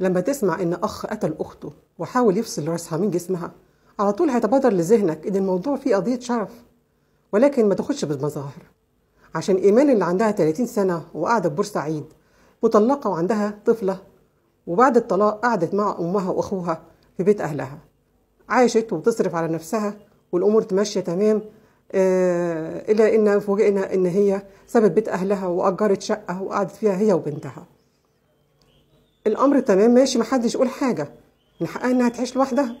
لما تسمع إن أخ قتل أخته وحاول يفصل راسها من جسمها على طول هيتبادر لذهنك إن الموضوع فيه قضية شرف ولكن ما تاخدش بالمظاهر عشان إيمان اللي عندها 30 سنة وقاعدة في بورسعيد مطلقة وعندها طفلة وبعد الطلاق قعدت مع أمها وأخوها في بيت أهلها عاشت وتصرف على نفسها والأمور ماشية تمام آه، إلى إن فوجئنا إن هي سابت بيت أهلها وأجرت شقة وقعدت فيها هي وبنتها الامر تمام ماشي محدش يقول حاجه من حقها انها تعيش لوحدها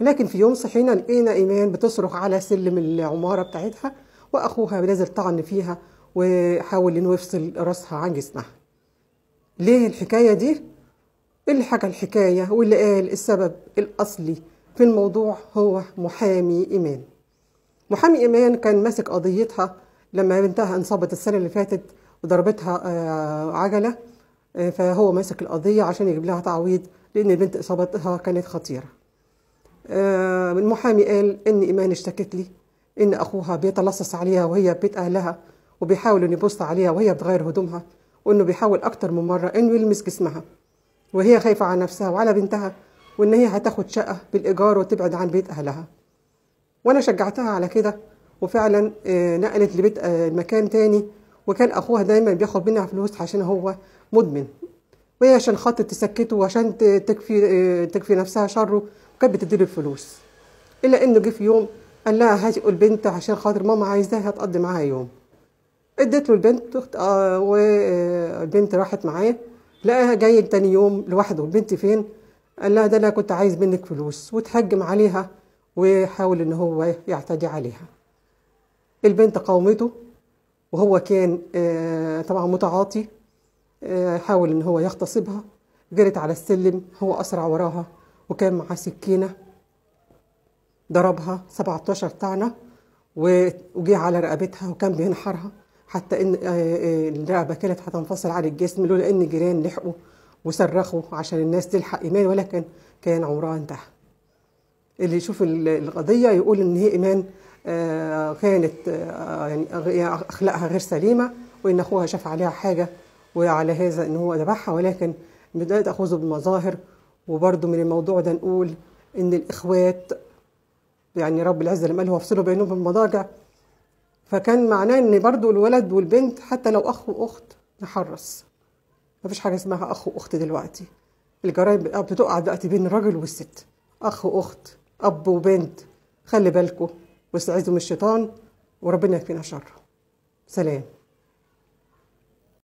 لكن في يوم صحينا لقينا ايمان بتصرخ على سلم العماره بتاعتها واخوها نازل طعن فيها وحاول انه يفصل راسها عن جسمها ليه الحكايه دي اللي حكى الحكايه واللي قال السبب الاصلي في الموضوع هو محامي ايمان محامي ايمان كان ماسك قضيتها لما بنتها انصابت السنه اللي فاتت وضربتها آه، عجله فهو ماسك القضية عشان يجيب لها تعويض لأن البنت إصابتها كانت خطيرة المحامي آه، قال إن إيمان اشتكت لي إن أخوها بيتلصص عليها وهي بيت أهلها وبيحاول إنه يبص عليها وهي بتغير هدومها وإنه بيحاول أكتر من مرة إنه يلمس جسمها وهي خايفة على نفسها وعلى بنتها وإن هي هتاخد شقة بالإيجار وتبعد عن بيت أهلها وأنا شجعتها على كده وفعلا آه، نقلت لبيت آه، المكان تاني وكان أخوها دايما بياخد منها فلوس عشان هو مدمن وهي عشان خاطر تسكته وعشان تكفي آه، تكفي نفسها شره كانت بتديله الفلوس الا انه جه في يوم قال لها هاجئوا البنت عشان خاطر ماما عايزاها تقضي معاها يوم ادت له البنت آه، والبنت راحت معاه لقاها جاي تاني يوم لوحده البنت فين قال لها ده انا كنت عايز منك فلوس وتحجم عليها وحاول ان هو يعتدي عليها البنت قاومته وهو كان آه، طبعا متعاطي حاول إن هو يغتصبها جرت على السلم هو أسرع وراها وكان معاه سكينة ضربها 17 طعنة وجه على رقبتها وكان بينحرها حتى إن آه، آه، الرقبة كانت هتنفصل عن الجسم لولا إن الجيران لحقوا وصرخوا عشان الناس تلحق إيمان ولكن كان عمرها انتهى اللي يشوف القضية يقول إن هي إيمان آه، كانت يعني, يعني أخلاقها غير سليمة وإن أخوها شاف عليها حاجة وعلى هذا ان هو ذبحها ولكن بدأت تأخذه بالمظاهر وبرضه من الموضوع ده نقول إن الإخوات يعني رب العزة لما قال هو افصلوا بينهم بالمضاجع فكان معناه إن برضه الولد والبنت حتى لو أخ وأخت نحرص مفيش حاجة اسمها أخ وأخت دلوقتي الجرايم بتقع دلوقتي بين الراجل والست أخ وأخت أب وبنت خلي بالكوا واستعيذوا من الشيطان وربنا يكفينا شره سلام